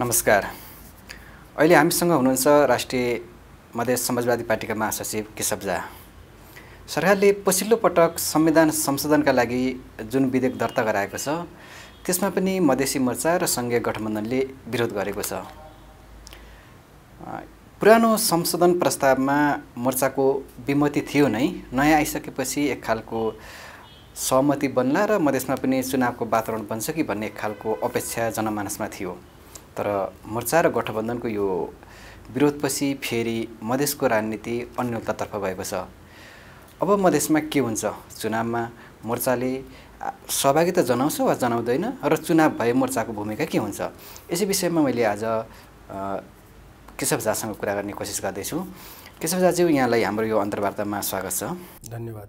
नमस्कार अहिले हामीसँग हुनुहुन्छ राष्ट्रिय मधेस समाजवादी पार्टीका महासचिव केशव झा सरकारले पछिल्लो पटक संविधान संशोधनका लागि जुन विधेयक दर्ता गराएको छ त्यसमा पनि मधेसी मोर्चा र सङ्घीय गठबन्धनले विरोध गरेको छ पुरानो संशोधन प्रस्तावमा मोर्चाको विमति थियो नै नयाँ आइसकेपछि एक खालको सहमति बन्ला र मधेसमा पनि चुनावको वातावरण बन्छ कि भन्ने एक खालको अपेक्षा जनमानसमा थियो तर मोर्चा र गठबन्धनको यो विरोधपछि फेरि मधेसको राजनीति अन्यतातर्फ भएको छ अब मधेसमा के हुन्छ चुनावमा मोर्चाले सहभागिता जनाउँछ वा जनाउँदैन र चुनाव भए मोर्चाको भूमिका के हुन्छ यसै विषयमा मैले आज केशव झासँग कुरा गर्ने कोसिस गर्दैछु केशव झाज्यू यहाँलाई हाम्रो यो अन्तर्वार्तामा स्वागत छ धन्यवाद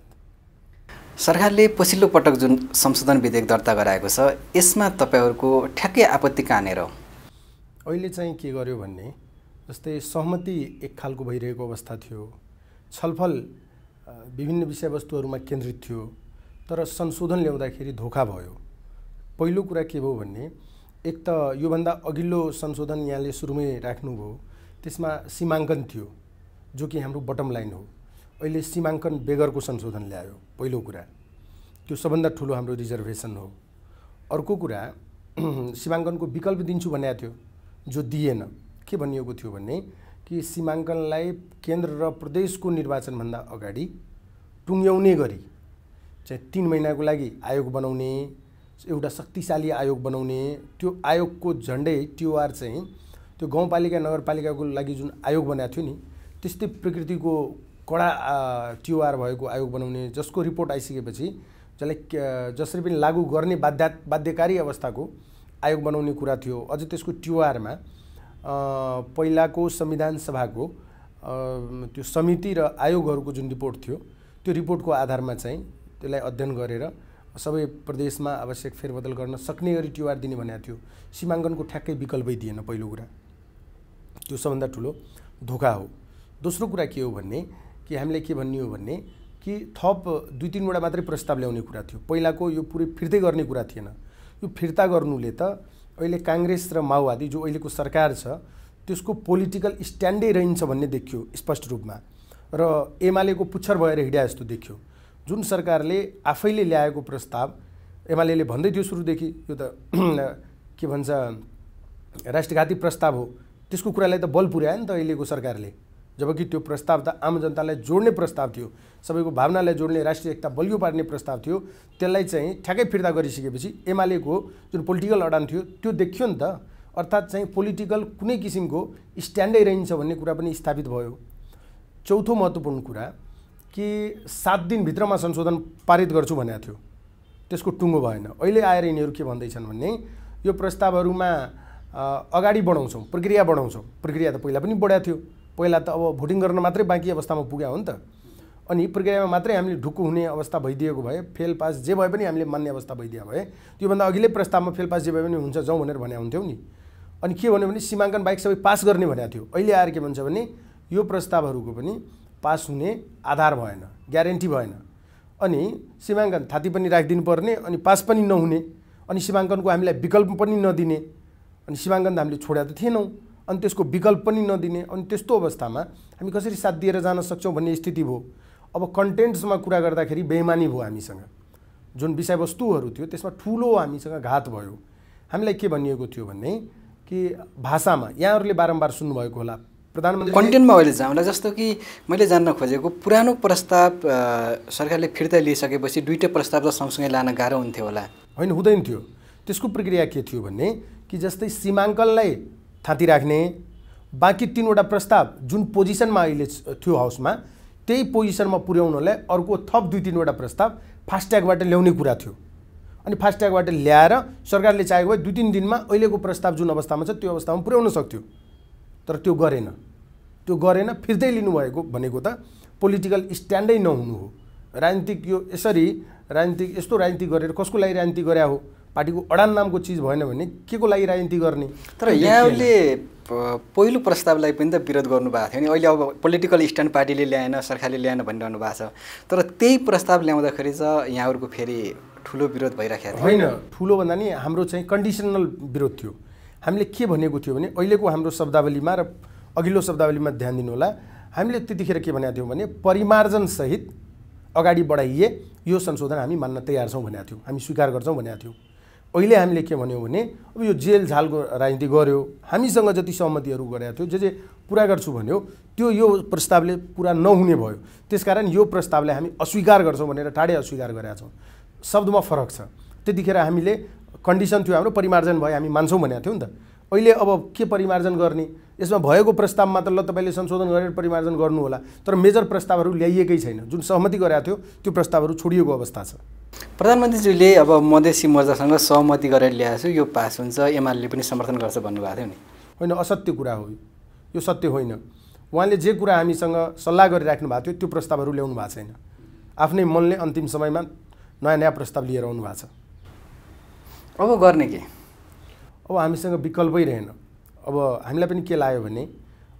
सरकारले पछिल्लो पटक जुन संशोधन विधेयक दर्ता गराएको छ यसमा तपाईँहरूको ठ्याक्कै आपत्ति कहाँनिर हो अहिले चाहिँ के गर्यो भन्ने जस्तै सहमति एक खालको भइरहेको अवस्था थियो छलफल विभिन्न विषयवस्तुहरूमा केन्द्रित थियो तर संशोधन ल्याउँदाखेरि धोका भयो पहिलो कुरा के भयो भने एक त योभन्दा अघिल्लो संशोधन यहाँले सुरुमै राख्नुभयो त्यसमा सीमाङ्कन थियो जो कि हाम्रो बटम लाइन हो अहिले सीमाङ्कन बेगरको संशोधन ल्यायो पहिलो कुरा त्यो सबभन्दा ठुलो हाम्रो रिजर्भेसन हो अर्को कुरा सीमाङ्कनको विकल्प दिन्छु भनेको थियो जो दिएन के भनिएको थियो भने कि सीमाङ्कनलाई केन्द्र र प्रदेशको निर्वाचनभन्दा अगाडि टुङ्ग्याउने गरी चाहिँ तिन महिनाको लागि आयोग बनाउने एउटा शक्तिशाली आयोग बनाउने त्यो आयोगको झन्डै टिओआर चाहिँ त्यो गाउँपालिका नगरपालिकाको लागि जुन आयोग बनाएको थियो नि त्यस्तै प्रकृतिको कडा टिओआर भएको आयोग बनाउने जसको रिपोर्ट आइसकेपछि जसलाई जसरी पनि लागू गर्ने बाध्य बाध्यकारी अवस्थाको आयोग बनाउने कुरा थियो अझ त्यसको टिओआरमा पहिलाको संविधान सभाको त्यो समिति र आयोगहरूको जुन रिपोर्ट थियो त्यो रिपोर्टको आधारमा चाहिँ त्यसलाई अध्ययन गरेर सबै प्रदेशमा आवश्यक फेरबदल गर्न सक्ने गरी टिओआर दिने भनेको थियो सीमाङ्कनको ठ्याक्कै विकल्पै दिएन पहिलो कुरा त्यो सबभन्दा ठुलो धोका हो दोस्रो कुरा के हो भन्ने कि हामीले के भन्ने हो भन्ने कि थप दुई तिनवटा मात्रै प्रस्ताव ल्याउने कुरा थियो पहिलाको यो पुरै फिर्दै गर्ने कुरा थिएन यो फिर्ता गर्नुले त अहिले काङ्ग्रेस र माओवादी जो अहिलेको सरकार छ त्यसको पोलिटिकल स्ट्यान्डै रहन्छ भन्ने देखियो स्पष्ट रूपमा र एमालेको पुच्छर भएर हिँड्या जस्तो देखियो जुन सरकारले आफैले ल्याएको प्रस्ताव एमाले भन्दै थियो सुरुदेखि यो त के भन्छ राष्ट्रघाती प्रस्ताव हो त्यसको कुरालाई त बल पुर्यायो नि त अहिलेको सरकारले जबकि त्यो प्रस्ताव त आम जनतालाई जोड्ने प्रस्ताव थियो सबैको भावनालाई जोड्ने राष्ट्रिय एकता बलियो पार्ने प्रस्ताव थियो त्यसलाई चाहिँ ठ्याक्कै फिर्ता गरिसकेपछि एमालेको जुन पोलिटिकल अडान थियो त्यो देखियो नि त अर्थात् चाहिँ पोलिटिकल कुनै किसिमको स्ट्यान्डै रहन्छ भन्ने कुरा पनि स्थापित भयो चौथो महत्त्वपूर्ण कुरा कि सात दिनभित्रमा संशोधन पारित गर्छु भनेको थियो त्यसको टुङ्गो भएन अहिले आएर यिनीहरू के भन्दैछन् भने यो प्रस्तावहरूमा अगाडि बढाउँछौँ प्रक्रिया बढाउँछौँ प्रक्रिया त पहिला पनि बढाएको थियो पहिला त अब भोटिङ गर्न मात्रै बाँकी अवस्थामा पुग्यो हो नि त अनि यी प्रक्रियामा मात्रै हामीले ढुकु हुने अवस्था भइदिएको भए फेल पास जे भए पनि हामीले मान्ने अवस्था भइदिएको भए त्योभन्दा अघिल्लै प्रस्तावमा फेल पास जे भए पनि हुन्छ जाउँ भनेर भन्या हुन्थ्यौँ नि अनि के भन्यो भने सीमाङ्कन बाहेक सबै पास गर्ने भनेको थियो अहिले आएर के भन्छ भने यो प्रस्तावहरूको पनि पास हुने आधार भएन ग्यारेन्टी भएन अनि सीमाङ्कन थाती पनि राखिदिनु पर्ने अनि पास पनि नहुने अनि सीमाङ्कनको हामीलाई विकल्प पनि नदिने अनि सीमाङ्कन त हामीले छोड्या त थिएनौँ अनि त्यसको विकल्प पनि नदिने अनि त्यस्तो अवस्थामा हामी कसरी साथ दिएर जान सक्छौँ भन्ने स्थिति भयो अब कन्टेन्ट्समा कुरा गर्दाखेरि बेमानी भयो हामीसँग जुन विषयवस्तुहरू थियो त्यसमा ठुलो हामीसँग घात भयो हामीलाई के भनिएको थियो भने कि भाषामा यहाँहरूले बारम्बार सुन्नुभएको होला प्रधानमन्त्री कन्टेन्टमा अहिले जाउँला जस्तो कि मैले जान्न खोजेको पुरानो प्रस्ताव सरकारले फिर्ता लिइसकेपछि दुइटै प्रस्ताव त सँगसँगै लान गाह्रो हुन्थ्यो होला होइन हुँदैन थियो त्यसको प्रक्रिया के थियो भने कि जस्तै सीमाङ्कनलाई थाँती राख्ने बाँकी तिनवटा प्रस्ताव जुन पोजिसनमा अहिले थियो हाउसमा त्यही पोजिसनमा पुर्याउनलाई अर्को थप दुई तिनवटा प्रस्ताव फास्ट्यागबाट ल्याउने कुरा थियो अनि फास्ट्यागबाट ल्याएर सरकारले चाहेको भए दुई तिन दिनमा अहिलेको प्रस्ताव जुन अवस्थामा छ त्यो अवस्थामा पुर्याउन सक्थ्यो तर त्यो गरेन त्यो गरेन फिर्दै लिनुभएको भनेको त पोलिटिकल स्ट्यान्डै नहुनु हो राजनीतिक यो यसरी राजनीतिक यस्तो राजनीति गरेर कसको लागि राजनीति गरे हो पार्टीको अडान नामको चिज भएन भने के को लागि राजनीति गर्ने तर यहाँले पहिलो प्रस्तावलाई पनि त विरोध गर्नुभएको थियो नि अहिले अब पोलिटिकल स्ट्यान्ड पार्टीले ल्याएन सरकारले ल्याएन भनिरहनु भएको छ तर त्यही प्रस्ताव ल्याउँदाखेरि चाहिँ यहाँहरूको फेरि ठुलो विरोध भइराखेको थियो होइन ठुलो भन्दा नि हाम्रो चाहिँ कन्डिसनल विरोध थियो हामीले के भनेको थियो भने अहिलेको हाम्रो शब्दावलीमा र अघिल्लो शब्दावलीमा ध्यान दिनु होला हामीले त्यतिखेर के भनेको थियौँ भने परिमार्जनसहित अगाडि बढाइए यो संशोधन हामी मान्न तयार छौँ भनेको थियौँ हामी स्वीकार गर्छौँ भनेको थियौँ अहिले हामीले के भन्यौँ भने अब यो जेल झालको राजनीति गऱ्यो हामीसँग जति सहमतिहरू गरेका थियो जे जे पुरा गर्छु भन्यो त्यो यो प्रस्तावले पुरा नहुने भयो त्यसकारण यो प्रस्तावलाई हामी अस्वीकार गर्छौँ भनेर टाढै अस्वीकार गरेका छौँ शब्दमा फरक छ त्यतिखेर हामीले कन्डिसन थियो हाम्रो परिमार्जन भयो हामी मान्छौँ भनेको थियौँ नि त अहिले अब के परिमार्जन गर्ने यसमा भएको प्रस्ताव मात्र ल तपाईँले संशोधन गरेर परिमार्जन गर्नुहोला तर मेजर प्रस्तावहरू ल्याइएकै छैन जुन सहमति गराएको थियो त्यो प्रस्तावहरू छोडिएको अवस्था छ प्रधानमन्त्रीज्यूले अब मधेसी मोर्चासँग सहमति गरेर ल्याएको छु यो पास हुन्छ एमाले पनि समर्थन गर्छ भन्नुभएको थियो नि होइन असत्य कुरा हो यो सत्य होइन उहाँले जे कुरा हामीसँग सल्लाह गरिराख्नु भएको थियो त्यो प्रस्तावहरू ल्याउनु भएको छैन आफ्नै मनले अन्तिम समयमा नयाँ नयाँ प्रस्ताव लिएर आउनु भएको छ अब गर्ने के अब हामीसँग विकल्पै रहेन अब हामीलाई पनि के लाग्यो भने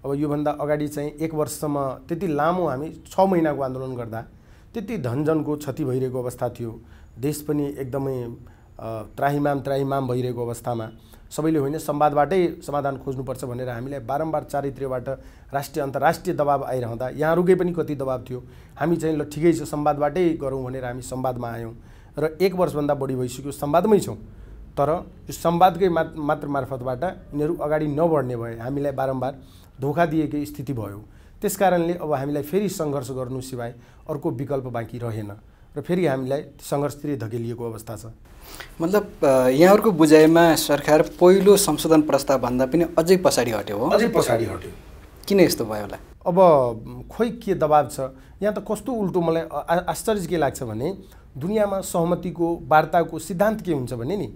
अब योभन्दा अगाडि चाहिँ एक वर्षसम्म त्यति लामो हामी छ महिनाको आन्दोलन गर्दा त्यति धनजनको क्षति भइरहेको अवस्था थियो देश पनि एकदमै त्राहिमाम त्राहीमाम भइरहेको अवस्थामा सबैले होइन संवादबाटै समाधान खोज्नुपर्छ भनेर हामीलाई बारम्बार चारित्रबाट राष्ट्रिय अन्तर्राष्ट्रिय दबाब आइरहँदा यहाँहरूकै पनि कति दबाब थियो हामी चाहिँ ल ठिकै छ संवादबाटै गरौँ भनेर हामी संवादमा आयौँ र एक वर्षभन्दा बढी भइसक्यो संवादमै छौँ तर यो संवादकै मात्र मार्फतबाट यिनीहरू अगाडि नबढ्ने भए हामीलाई बारम्बार धोका दिएकै स्थिति भयो त्यस कारणले अब हामीलाई फेरि सङ्घर्ष गर्नु सिवाय अर्को विकल्प बाँकी रहेन र फेरि हामीलाई सङ्घर्षतिर धकेलिएको अवस्था छ मतलब यहाँहरूको बुझाइमा सरकार पहिलो संशोधन प्रस्ताव भन्दा पनि अझै पछाडि हट्यो हो अझै पछाडि हट्यो किन यस्तो भयो होला अब खोइ के दबाब छ यहाँ त कस्तो उल्टो मलाई आश्चर्य के लाग्छ भने दुनियाँमा सहमतिको वार्ताको सिद्धान्त के हुन्छ भने नि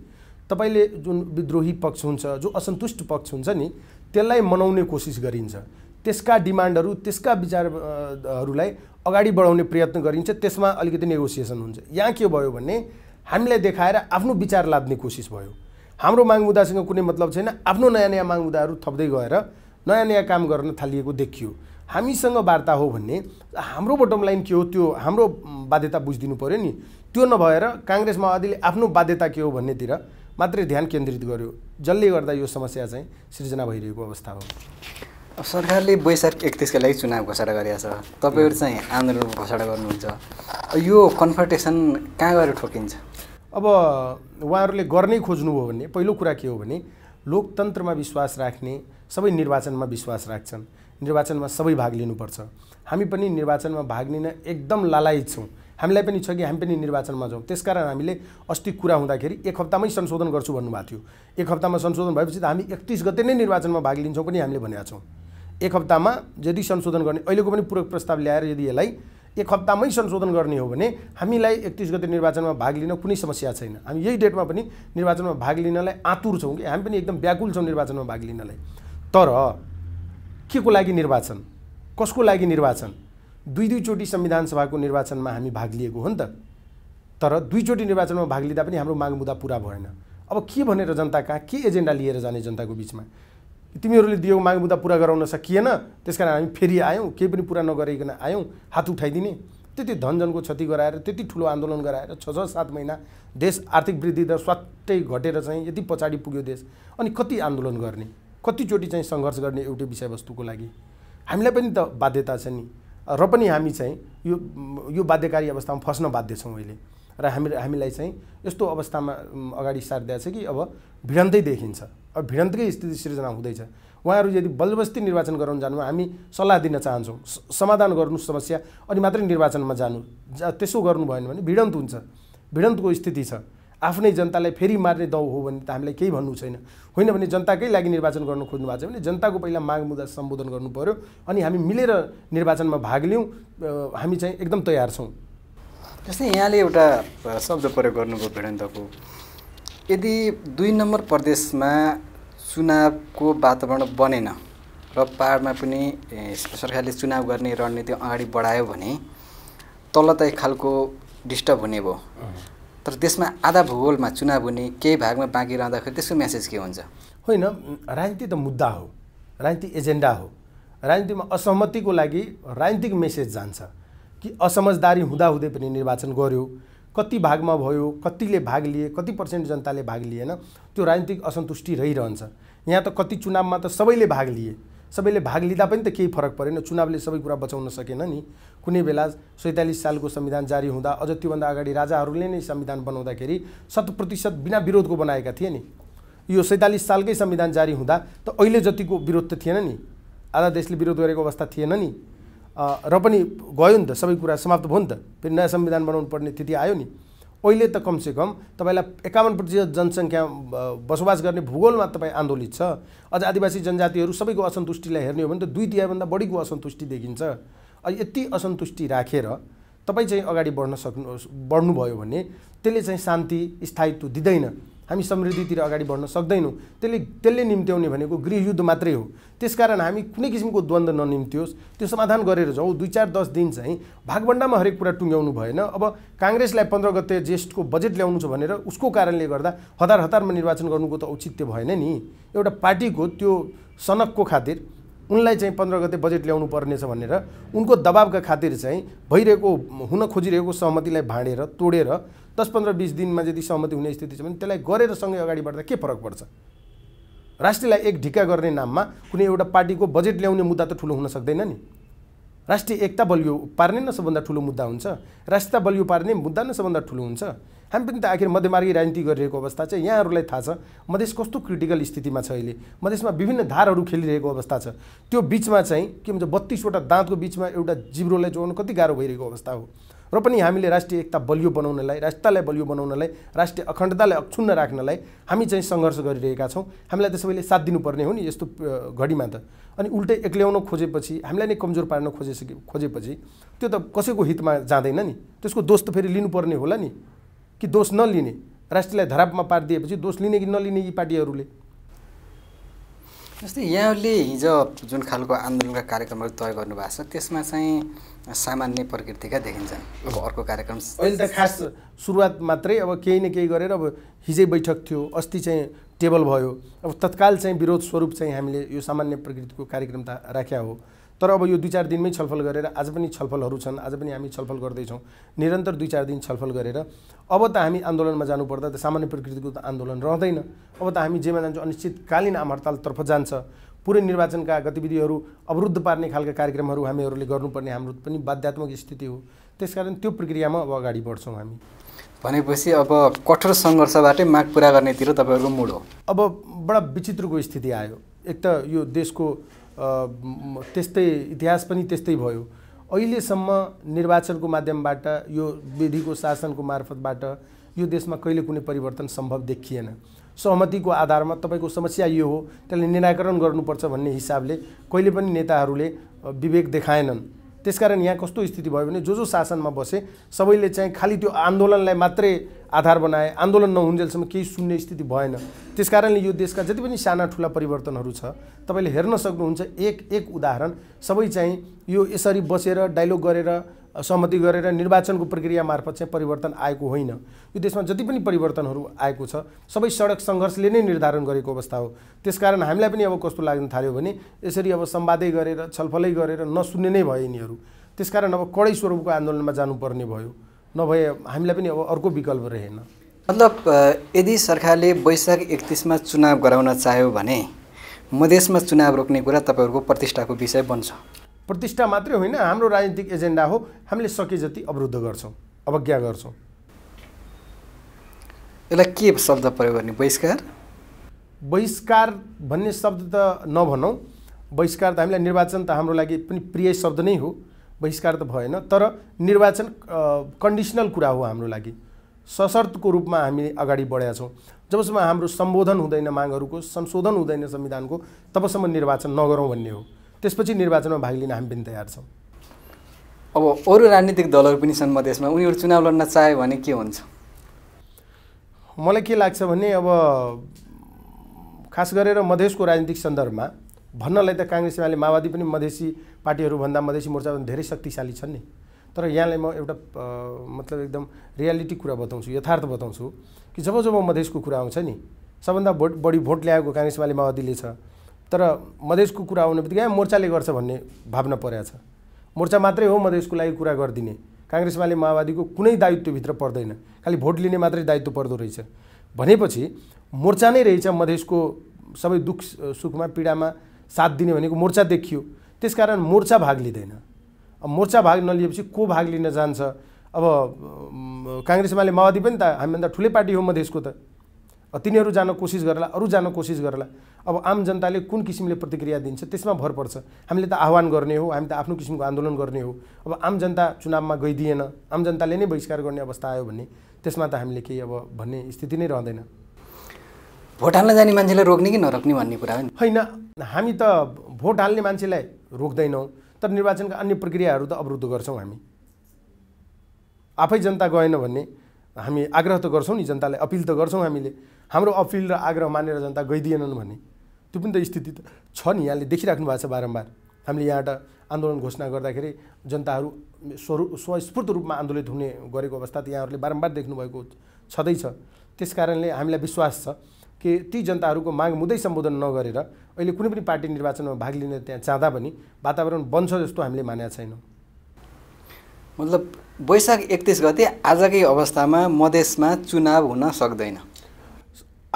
तपाईँले जुन विद्रोही पक्ष हुन्छ जो असन्तुष्ट पक्ष हुन्छ नि त्यसलाई मनाउने कोसिस गरिन्छ त्यसका डिमान्डहरू त्यसका विचारहरूलाई अगाडि बढाउने प्रयत्न गरिन्छ त्यसमा अलिकति नेगोसिएसन हुन्छ यहाँ के भयो भने हामीलाई देखाएर आफ्नो विचार लाद्ने कोसिस भयो हाम्रो माग मुद्दासँग कुनै मतलब छैन आफ्नो नयाँ नयाँ मागमुदाहरू थप्दै गएर नयाँ नयाँ काम गर्न थालिएको देखियो हामीसँग वार्ता हो भन्ने हाम्रो बटम लाइन के हो त्यो हाम्रो बाध्यता बुझिदिनु पऱ्यो नि त्यो नभएर काङ्ग्रेस माओवादीले आफ्नो बाध्यता के हो भन्नेतिर मात्रै ध्यान केन्द्रित गर्यो जसले गर्दा यो समस्या चाहिँ सिर्जना भइरहेको अवस्था हो सरकारले वैशाख एकतिसका लागि चुनाव घोषणा गरेको छ तपाईँहरू चाहिँ आन्दोलन घोषणा गर्नुहुन्छ यो कन्फर्टेसन कहाँ गएर ठोकिन्छ अब उहाँहरूले गर्नै खोज्नुभयो भने पहिलो कुरा के हो भने लोकतन्त्रमा विश्वास राख्ने सबै निर्वाचनमा विश्वास राख्छन् निर्वाचनमा सबै भाग लिनुपर्छ हामी पनि निर्वाचनमा भाग लिन एकदम लालायित छौँ हामीलाई पनि छ कि हामी पनि निर्वाचनमा जाउँ त्यसकारण हामीले अस्ति कुरा हुँदाखेरि एक हप्तामै संशोधन गर्छु भन्नुभएको थियो एक हप्तामा संशोधन भएपछि त हामी एकतिस गते नै निर्वाचनमा भाग लिन्छौँ पनि हामीले भनेका छौँ एक हप्तामा यदि संशोधन गर्ने अहिलेको पनि पूर्व प्रस्ताव ल्याएर यदि यसलाई एक हप्तामै संशोधन गर्ने हो भने हामीलाई एकतिस गते निर्वाचनमा भाग लिन कुनै समस्या छैन हामी यही डेटमा पनि निर्वाचनमा भाग लिनलाई आतुर छौँ कि हामी पनि एकदम व्याकुल छौँ निर्वाचनमा भाग लिनलाई तर के को लागि निर्वाचन कसको लागि निर्वाचन दुई दुईचोटि संविधान सभाको निर्वाचनमा हामी भाग लिएको हो नि त तर दुईचोटि निर्वाचनमा भाग लिँदा पनि हाम्रो माग मुद्दा पुरा भएन अब के भनेर जनता कहाँ के एजेन्डा लिएर जाने जनताको बिचमा तिमीहरूले दियो माग मुद्दा पुरा गराउन सकिएन त्यस कारण हामी फेरि आयौँ केही पनि पुरा नगरिकन आयौँ हात उठाइदिने त्यति धनजनको क्षति गराएर त्यति ठुलो आन्दोलन गराएर छ छ सात महिना देश आर्थिक वृद्धि दर स्वाट्टै घटेर चाहिँ यति पछाडि पुग्यो देश अनि कति आन्दोलन गर्ने कतिचोटि चाहिँ सङ्घर्ष गर्ने एउटै विषयवस्तुको लागि हामीलाई पनि त बाध्यता छ नि र पनि हामी चाहिँ यो यो बाध्यकारी अवस्थामा फस्न बाध्य छौँ अहिले र हामी हामीलाई चाहिँ यस्तो अवस्थामा अगाडि सारिदिएको छ कि अब भिडन्तै देखिन्छ अब भिडन्तकै स्थिति सिर्जना हुँदैछ उहाँहरू यदि बलबस्ती निर्वाचन गराउन जानु हामी सल्लाह दिन चाहन्छौँ समाधान गर्नु समस्या अनि मात्रै निर्वाचनमा जानु जा त्यसो गर्नु भएन भने भिडन्त हुन्छ भिडन्तको स्थिति छ आफ्नै जनतालाई फेरि मार्ने दाउ हो भने त हामीलाई केही भन्नु छैन होइन भने जनताकै लागि निर्वाचन गर्नु खोज्नु भएको छ भने जनताको पहिला माग मुद्दा सम्बोधन गर्नु पऱ्यो अनि हामी मिलेर निर्वाचनमा भाग लियौँ हामी चाहिँ एकदम तयार छौँ जस्तै यहाँले एउटा शब्द प्रयोग गर्नुभयो भेडन्तको यदि दुई नम्बर प्रदेशमा चुनावको वातावरण बनेन र पाहाडमा पनि सरकारले चुनाव गर्ने रणनीति अगाडि बढायो भने तल त एक खालको डिस्टर्ब हुने भयो तर देशमा आधा भूगोलमा चुनाव हुने केही भागमा बाँकी रहँदाखेरि त्यसको म्यासेज के हुन्छ होइन राजनीति त मुद्दा हो राजनीति एजेन्डा हो राजनीतिमा असहमतिको लागि राजनीतिक मेसेज जान्छ कि असमझदारी हुँदाहुँदै पनि निर्वाचन गर्यो कति भागमा भयो कतिले भाग लिए कति पर्सेन्ट जनताले भाग लिएन त्यो राजनीतिक असन्तुष्टि रहिरहन्छ यहाँ त कति चुनावमा त सबैले भाग लिए सबैले भाग लिँदा पनि त केही फरक परेन चुनावले सबै कुरा बचाउन सकेन नि कुनै बेला सैँतालिस सालको संविधान जारी हुँदा अझ त्योभन्दा अगाडि राजाहरूले नै संविधान बनाउँदाखेरि शत प्रतिशत बिना विरोधको बनाएका थिए नि यो सैँतालिस सालकै संविधान जारी हुँदा त अहिले जतिको विरोध त थिएन नि आधा देशले विरोध गरेको अवस्था थिएन नि र पनि गयो नि त सबै कुरा समाप्त भयो नि त फेरि नयाँ संविधान बनाउनु पर्ने त्यति आयो नि अहिले त कमसेकम तपाईँलाई एकाउन्न प्रतिशत जनसङ्ख्या बसोबास गर्ने भूगोलमा तपाईँ आन्दोलित छ अझ आदिवासी जनजातिहरू सबैको असन्तुष्टिलाई हेर्ने हो भने त दुई तिहारभन्दा बढीको असन्तुष्टि देखिन्छ यति असन्तुष्टि राखेर तपाईँ चाहिँ अगाडि बढ्न सक्नु बढ्नुभयो भने त्यसले चाहिँ शान्ति स्थायित्व दिँदैन हामी समृद्धितिर अगाडि बढ्न सक्दैनौँ त्यसले त्यसले निम्त्याउने भनेको गृहयुद्ध मात्रै हो त्यसकारण हामी कुनै किसिमको द्वन्द्व ननिम्त्योस् त्यो समाधान गरेर जाउँ दुई चार दस दिन चाहिँ भागभण्डामा हरेक कुरा टुङ्ग्याउनु भएन अब काङ्ग्रेसलाई पन्ध्र गते जेष्ठको बजेट ल्याउनु छ भनेर उसको कारणले गर्दा हतार हतारमा निर्वाचन गर्नुको त औचित्य भएन नि एउटा पार्टीको त्यो सनकको खातिर उनलाई चाहिँ पन्ध्र गते बजेट ल्याउनु पर्नेछ भनेर उनको दबावका खातिर चाहिँ भइरहेको हुन खोजिरहेको सहमतिलाई भाँडेर तोडेर दस पन्ध्र बिस दिनमा यदि सहमति हुने स्थिति छ भने त्यसलाई गरेर सँगै अगाडि बढ्दा के फरक पर्छ राष्ट्रियलाई एक ढिक्का गर्ने नाममा कुनै एउटा पार्टीको बजेट ल्याउने मुद्दा त ठुलो हुन सक्दैन नि राष्ट्रिय एकता बलियो पार्ने न सबभन्दा ठुलो मुद्दा हुन्छ राष्ट्रियता बलियो पार्ने मुद्दा न सबभन्दा ठुलो हुन्छ हामी पनि त आखिर मध्यमार्गी राजनीति गरिरहेको अवस्था छ यहाँहरूलाई थाहा छ मधेस कस्तो क्रिटिकल स्थितिमा छ अहिले मधेसमा विभिन्न धारहरू खेलिरहेको अवस्था छ त्यो बिचमा चाहिँ के भन्छ बत्तिसवटा दाँतको बिचमा एउटा जिब्रोलाई जोड्नु कति गाह्रो भइरहेको अवस्था हो र पनि हामीले राष्ट्रिय एकता बलियो बनाउनलाई राष्ट्रलाई बलियो बनाउनलाई राष्ट्रिय अखण्डतालाई अक्षुण्ण राख्नलाई हामी चाहिँ सङ्घर्ष गरिरहेका छौँ हामीलाई त्यसैले साथ दिनुपर्ने हो नि यस्तो घडीमा त अनि उल्टै एक्ल्याउन खोजेपछि हामीलाई नै कमजोर पार्न खोजेसके खोजेपछि त्यो त कसैको हितमा जाँदैन नि त्यसको दोष त फेरि लिनुपर्ने होला नि कि दोष नलिने राष्ट्रलाई धरापमा पारिदिएपछि दोष लिने कि नलिने यी पार्टीहरूले जस्तै यहाँले हिजो जुन खालको आन्दोलनका कार्यक्रमहरू तय गर्नुभएको छ त्यसमा चाहिँ सामान्य प्रकृतिका देखिन्छन् अब अर्को कार्यक्रम अहिले त खास सुरुवात मात्रै अब केही न केही गरेर अब हिजै बैठक थियो अस्ति चाहिँ टेबल भयो अब तत्काल चाहिँ विरोध स्वरूप चाहिँ हामीले यो सामान्य प्रकृतिको कार्यक्रम त राख्या हो तर अब यो दुई चार दिनमै छलफल गरेर आज पनि छलफलहरू छन् आज पनि हामी छलफल गर्दैछौँ निरन्तर दुई चार दिन छलफल गरेर अब त हामी आन्दोलनमा जानुपर्दा त सामान्य प्रकृतिको त आन्दोलन रहँदैन अब त हामी जेमा जान्छौँ अनिश्चितकालीन आम हडतालतर्फ जान्छ पुरै निर्वाचनका गतिविधिहरू अवरुद्ध पार्ने खालका कार्यक्रमहरू हामीहरूले गर्नुपर्ने हाम्रो पनि बाध्यात्मक स्थिति हो त्यसकारण त्यो प्रक्रियामा अब अगाडि बढ्छौँ हामी भनेपछि अब कठोर सङ्घर्षबाटै माग पुरा गर्नेतिर तपाईँहरूको मुड हो अब बडा विचित्रको स्थिति आयो एक त यो देशको त्यस्तै इतिहास पनि त्यस्तै भयो अहिलेसम्म निर्वाचनको माध्यमबाट यो विधिको शासनको मार्फतबाट यो देशमा कहिले कुनै परिवर्तन सम्भव देखिएन सहमतिको आधारमा तपाईँको समस्या यो हो त्यसलाई निराकरण गर्नुपर्छ भन्ने हिसाबले कहिले पनि नेताहरूले विवेक देखाएनन् त्यसकारण यहाँ कस्तो स्थिति भयो भने जो जो शासनमा बसे सबैले चाहिँ खालि त्यो आन्दोलनलाई मात्रै आधार बनाए आन्दोलन नहुन्जेलसम्म केही सुन्ने स्थिति भएन त्यसकारणले यो देशका जति पनि साना ठुला परिवर्तनहरू छ तपाईँले हेर्न सक्नुहुन्छ एक एक उदाहरण सबै चाहिँ यो यसरी बसेर डायलग गरेर सहमति गरेर निर्वाचनको प्रक्रिया मार्फत चाहिँ परिवर्तन आएको होइन यो देशमा जति पनि परिवर्तनहरू आएको छ सबै सडक सङ्घर्षले नै निर्धारण गरेको अवस्था हो त्यसकारण हामीलाई पनि अब कस्तो लाग्न थाल्यो भने यसरी अब सम्वादै गरेर छलफलै गरेर नसुन्ने नै भयो यिनीहरू त्यसकारण अब कडै स्वरूपको आन्दोलनमा जानुपर्ने भयो नभए हामीलाई पनि अब अर्को विकल्प रहेन मतलब यदि सरकारले वैशाख एकतिसमा चुनाव गराउन चाह्यो भने मधेसमा चुनाव रोक्ने कुरा तपाईँहरूको प्रतिष्ठाको विषय बन्छ प्रतिष्ठा मात्रै होइन हाम्रो राजनीतिक एजेन्डा हो हामीले सके जति अवरुद्ध गर्छौँ अवज्ञा गर्छौँ यसलाई के शब्द प्रयोग गर्ने बहिष्कार बहिष्कार भन्ने शब्द त नभनौँ बहिष्कार त हामीलाई निर्वाचन त हाम्रो लागि पनि प्रिय शब्द नै हो बहिष्कार त भएन तर निर्वाचन कन्डिसनल कुरा हो हाम्रो लागि सशर्तको रूपमा हामी अगाडि बढेका छौँ जबसम्म हाम्रो सम्बोधन हुँदैन मागहरूको संशोधन हुँदैन संविधानको तबसम्म निर्वाचन नगरौँ भन्ने हो त्यसपछि निर्वाचनमा भाग लिन हामी पनि तयार छौँ अब अरू राजनीतिक दलहरू पनि छन् मधेसमा उनीहरू चुनाव लड्न चाह्यो भने के हुन्छ मलाई के लाग्छ भने अब खास गरेर मधेसको राजनीतिक सन्दर्भमा भन्नलाई त काङ्ग्रेस एमाले माओवादी पनि मधेसी पार्टीहरूभन्दा मधेसी मोर्चा धेरै शक्तिशाली छन् नि तर यहाँलाई म एउटा मतलब एकदम रियालिटी कुरा बताउँछु यथार्थ बताउँछु कि जब जब मधेसको कुरा आउँछ नि सबभन्दा भोट बढी भोट ल्याएको काङ्ग्रेस एमाले माओवादीले छ तर मधेसको कुरा आउने बित्तिकै मोर्चाले गर्छ भन्ने भावना परेको छ मोर्चा मात्रै हो मधेसको लागि कुरा गरिदिने काङ्ग्रेसमाले माओवादीको कुनै दायित्वभित्र पर्दैन खालि भोट लिने मात्रै दायित्व पर्दो रहेछ भनेपछि मोर्चा नै रहेछ मधेसको सबै दुःख सुखमा पीडामा साथ दिने भनेको मोर्चा देखियो त्यसकारण मोर्चा भाग लिँदैन अब मोर्चा भाग नलिएपछि को भाग लिन जान्छ अब काङ्ग्रेसमाले माओवादी पनि त हामीभन्दा ठुलै पार्टी हो मधेसको त तिनीहरू जान कोसिस गरेला अरू जान कोसिस गरेला अब आम जनताले कुन किसिमले प्रतिक्रिया दिन्छ त्यसमा भर पर्छ हामीले त आह्वान गर्ने हो हामी त आफ्नो किसिमको आन्दोलन गर्ने हो अब आम जनता चुनावमा गइदिएन आम जनताले नै बहिष्कार गर्ने अवस्था आयो भने त्यसमा त हामीले केही अब भन्ने स्थिति नै रहँदैन भोट हाल्न जाने मान्छेलाई रोक्ने कि नरोक्ने भन्ने कुरा हो होइन हामी त भोट हाल्ने मान्छेलाई रोक्दैनौँ तर निर्वाचनका अन्य प्रक्रियाहरू त अवरुद्ध गर्छौँ हामी आफै जनता गएन भने हामी आग्रह त गर्छौँ नि जनतालाई अपिल त गर्छौँ हामीले हाम्रो अपिल र आग्रह मानेर जनता गइदिएनन् भने त्यो पनि त स्थिति त छ नि यहाँले देखिराख्नु भएको छ बारम्बार हामीले यहाँबाट आन्दोलन घोषणा गर्दाखेरि जनताहरू स्वरूप स्वस्फूर्त रूपमा आन्दोलित हुने गरेको अवस्था त यहाँहरूले बारम्बार देख्नुभएको छँदैछ त्यस कारणले हामीलाई विश्वास छ कि ती जनताहरूको माग मुद्दै सम्बोधन नगरेर अहिले कुनै पनि पार्टी निर्वाचनमा भाग लिने त्यहाँ जाँदा पनि वातावरण बन्छ जस्तो हामीले मानेका छैनौँ मतलब वैशाख एकतिस गते आजकै अवस्थामा मधेसमा चुनाव हुन सक्दैन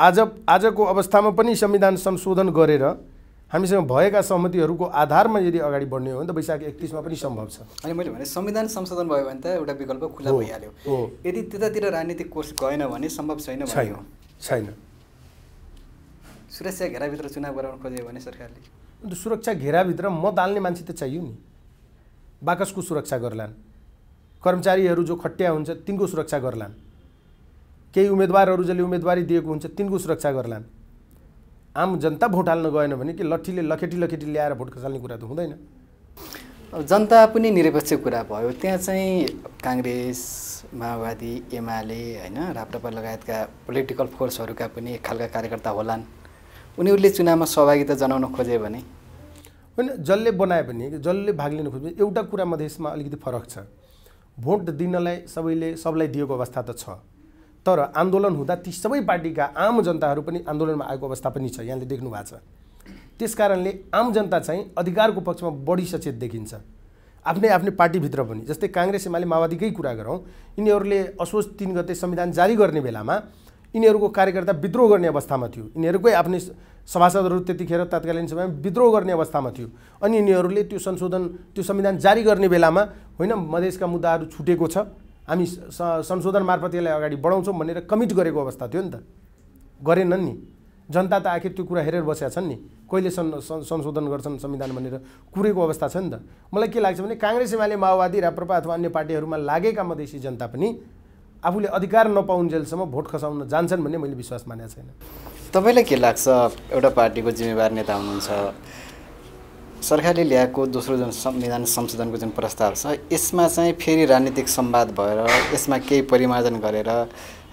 आज आजको अवस्थामा पनि संविधान संशोधन गरेर हामीसँग भएका सहमतिहरूको आधारमा यदि अगाडि बढ्ने हो भने त वैशाख एकतिसमा पनि सम्भव छ अनि मैले भने संविधान संशोधन भयो भने त एउटा विकल्प खुला भइहाल्यो यदि त्यतातिर राजनीतिक कोर्स गएन भने सम्भव छैन छैन छैन सुरक्षा घेराभित्र चुनाव गराउन खोज्यो भने सरकारले अन्त सुरक्षा घेराभित्र मत हाल्ने मान्छे त चाहियो नि बाकसको सुरक्षा गर्लान् कर्मचारीहरू जो खट्या हुन्छ तिनको सुरक्षा गर्लान् केही उम्मेदवारहरू जसले उम्मेदवारी दिएको हुन्छ तिनको सुरक्षा गर्लान् आम जनता भोट हाल्न गएन भने कि लट्ठीले लखेटी लखेटी ल्याएर भोट खसाल्ने कुरा त हुँदैन जनता पनि निरपेक्ष कुरा भयो त्यहाँ चाहिँ काङ्ग्रेस माओवादी एमाले होइन राप्रपा लगायतका पोलिटिकल फोर्सहरूका पनि एक खालका कार्यकर्ता होलान् उनीहरूले चुनावमा सहभागिता जनाउन खोजे भने होइन जसले बनाए पनि जसले भाग लिन खोज्यो एउटा कुरा मधेसमा अलिकति फरक छ भोट दिनलाई सबैले सबलाई दिएको अवस्था त छ तर आन्दोलन हुँदा ती सबै पार्टीका आम जनताहरू पनि आन्दोलनमा आएको अवस्था पनि छ यहाँले देख्नु भएको छ त्यस कारणले आम जनता चाहिँ अधिकारको पक्षमा बढी सचेत देखिन्छ आफ्नै आफ्नै पार्टीभित्र पनि जस्तै काङ्ग्रेस एमाले माओवादीकै कुरा गरौँ यिनीहरूले असोज तिन गते संविधान जारी गर्ने बेलामा यिनीहरूको कार्यकर्ता विद्रोह गर्ने अवस्थामा थियो यिनीहरूकै आफ्नै सभासदहरू त्यतिखेर तत्कालीन समयमा विद्रोह गर्ने अवस्थामा थियो अनि यिनीहरूले त्यो संशोधन त्यो संविधान जारी गर्ने बेलामा होइन मधेसका मुद्दाहरू छुटेको छ हामी संशोधन मार्फत यसलाई अगाडि बढाउँछौँ भनेर कमिट गरेको अवस्था थियो नि त गरेनन् नि जनता त आखिर त्यो कुरा हेरेर बसेका छन् नि कहिले संशोधन गर्छन् संविधान भनेर कुरेको अवस्था छ नि त मलाई के लाग्छ भने काङ्ग्रेस एमाले माओवादी राप्रपा अथवा अन्य पार्टीहरूमा लागेका मधेसी जनता पनि आफूले अधिकार नपाउन्जेलसम्म भोट खसाउन जान्छन् भन्ने मैले विश्वास मानेको छैन तपाईँलाई के लाग्छ एउटा पार्टीको जिम्मेवार नेता हुनुहुन्छ सरकारले ल्याएको दोस्रो जुन संविधान संशोधनको जुन प्रस्ताव छ यसमा चाहिँ फेरि राजनीतिक संवाद भएर यसमा केही परिमार्जन गरेर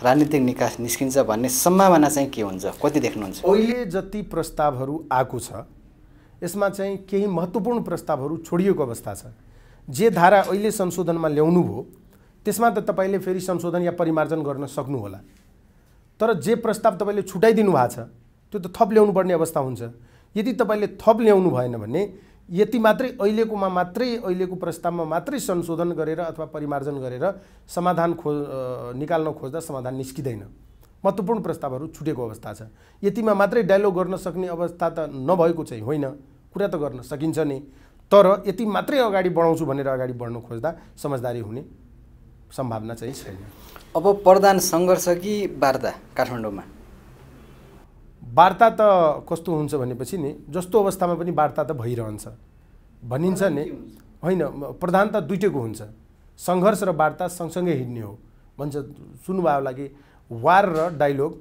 राजनीतिक निकास निस्किन्छ भन्ने सम्भावना चाहिँ के हुन्छ कति देख्नुहुन्छ अहिले जति प्रस्तावहरू आएको छ यसमा चाहिँ केही महत्त्वपूर्ण प्रस्तावहरू छोडिएको अवस्था छ जे धारा अहिले संशोधनमा ल्याउनुभयो त्यसमा त तपाईँले फेरि संशोधन या परिमार्जन गर्न सक्नुहोला तर जे प्रस्ताव तपाईँले छुट्याइदिनु भएको छ त्यो त थप ल्याउनु पर्ने अवस्था हुन्छ यदि तपाईँले थप ल्याउनु भएन भने यति मात्रै अहिलेकोमा मात्रै अहिलेको प्रस्तावमा मात्रै संशोधन गरेर अथवा परिमार्जन गरेर समाधान खो निकाल्न खोज्दा समाधान निस्किँदैन महत्त्वपूर्ण प्रस्तावहरू छुटेको अवस्था छ यतिमा मात्रै डायलग गर्न सक्ने अवस्था त नभएको चाहिँ होइन कुरा त गर्न सकिन्छ नि तर यति मात्रै अगाडि बढाउँछु भनेर अगाडि बढ्न खोज्दा समझदारी हुने सम्भावना चाहिँ छैन अब प्रधान सङ्घर्ष कि वार्ता काठमाडौँमा वार्ता त कस्तो हुन्छ भनेपछि नि जस्तो अवस्थामा पनि वार्ता त भइरहन्छ भनिन्छ नि होइन प्रधान त दुइटैको हुन्छ सङ्घर्ष र वार्ता सँगसँगै हिँड्ने हो भन्छ सुन्नुभयो होला कि वार र डाइलोग